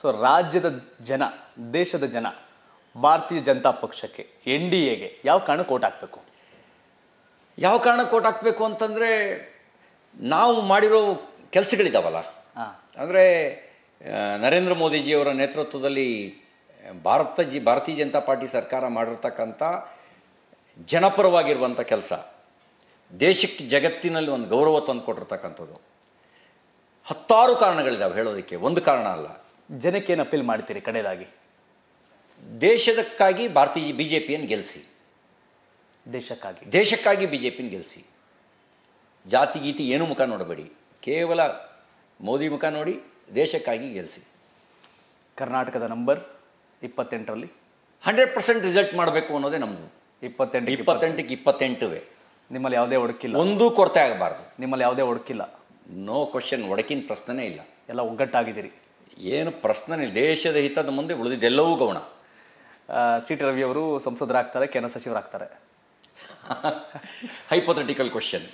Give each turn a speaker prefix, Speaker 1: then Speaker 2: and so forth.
Speaker 1: so ರಾಜ್ಯದ ಜನ ದೇಶದ ಜನ ಭಾರತೀಯ ಜನತಾ ಪಕ್ಷಕ್ಕೆ ಎನ್ ಡಿ ಎಗೆ ಯಾವ ಕಾರಣಕ್ಕೆ ಓಟ್ ಹಾಕಬೇಕು ಯಾವ ಕಾರಣಕ್ಕೆ ಓಟ್ ಹಾಕಬೇಕು ಅಂತಂದರೆ ನಾವು ಮಾಡಿರೋ ಕೆಲಸಗಳಿದ್ದಾವಲ್ಲ ಅಂದರೆ ನರೇಂದ್ರ ಮೋದಿಜಿಯವರ ನೇತೃತ್ವದಲ್ಲಿ ಭಾರತ ಜಿ ಭಾರತೀಯ ಜನತಾ ಪಾರ್ಟಿ ಸರ್ಕಾರ ಮಾಡಿರ್ತಕ್ಕಂಥ ಜನಪರವಾಗಿರುವಂಥ ಕೆಲಸ ದೇಶಕ್ಕೆ ಜಗತ್ತಿನಲ್ಲಿ ಒಂದು ಗೌರವ ತಂದು ಕೊಟ್ಟಿರ್ತಕ್ಕಂಥದ್ದು ಹತ್ತಾರು ಕಾರಣಗಳಿದ್ದಾವೆ ಹೇಳೋದಕ್ಕೆ ಒಂದು ಕಾರಣ ಅಲ್ಲ ಜನಕ್ಕೆ ಏನು ಅಪೀಲ್ ಮಾಡ್ತೀರಿ ಕಡೆಯದಾಗಿ ದೇಶದಕ್ಕಾಗಿ ಭಾರತೀಯ ಬಿ ಜೆ ಪಿಯನ್ನು ಗೆಲ್ಲಿಸಿ ದೇಶಕ್ಕಾಗಿ ದೇಶಕ್ಕಾಗಿ ಬಿ ಜೆ ಪಿನ ಗೆಲ್ಲಿಸಿ ಜಾತಿ ಗೀತಿ ಏನು ಮುಖ ನೋಡಬೇಡಿ ಕೇವಲ ಮೋದಿ ಮುಖ ನೋಡಿ ದೇಶಕ್ಕಾಗಿ ಗೆಲ್ಲಿಸಿ ಕರ್ನಾಟಕದ ನಂಬರ್ ಇಪ್ಪತ್ತೆಂಟರಲ್ಲಿ ಹಂಡ್ರೆಡ್ ಪರ್ಸೆಂಟ್ ರಿಸಲ್ಟ್ ಮಾಡಬೇಕು ಅನ್ನೋದೇ ನಮ್ಮದು ಇಪ್ಪತ್ತೆಂಟು ಇಪ್ಪತ್ತೆಂಟಕ್ಕೆ ಇಪ್ಪತ್ತೆಂಟುವೆ ನಿಮ್ಮಲ್ಲಿ ಯಾವುದೇ ಒಡಕಿಲ್ಲ ಒಂದೂ ಕೊರತೆ ಆಗಬಾರ್ದು ನಿಮ್ಮಲ್ಲಿ ಯಾವುದೇ ಒಡಕಿಲ್ಲ ನೋ ಕ್ವಶನ್ ಒಡಕಿನ ಪ್ರಶ್ನೆ ಇಲ್ಲ ಎಲ್ಲ ಒಗ್ಗಟ್ಟಾಗಿದ್ದೀರಿ ಏನು ಪ್ರಶ್ನೆ ದೇಶದ ಹಿತದ ಮುಂದೆ ಉಳಿದಿದ್ದೆಲ್ಲವೂ ಗೌಣ ಸಿ ಟಿ ರವಿ ಅವರು ಸಂಸದರಾಗ್ತಾರೆ ಕೇಂದ್ರ ಸಚಿವರಾಗ್ತಾರೆ ಹೈಪೊಥೆಟಿಕಲ್ ಕ್ವಶನ್